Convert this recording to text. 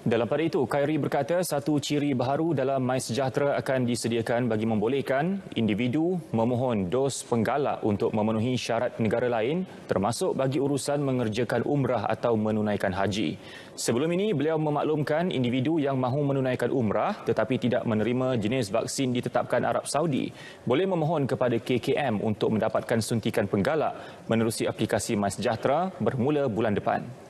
Dalam pada itu, Khairi berkata satu ciri baru dalam My Sejahtera akan disediakan bagi membolehkan individu memohon dos penggalak untuk memenuhi syarat negara lain termasuk bagi urusan mengerjakan umrah atau menunaikan haji. Sebelum ini, beliau memaklumkan individu yang mahu menunaikan umrah tetapi tidak menerima jenis vaksin ditetapkan Arab Saudi boleh memohon kepada KKM untuk mendapatkan suntikan penggalak menerusi aplikasi My Sejahtera bermula bulan depan.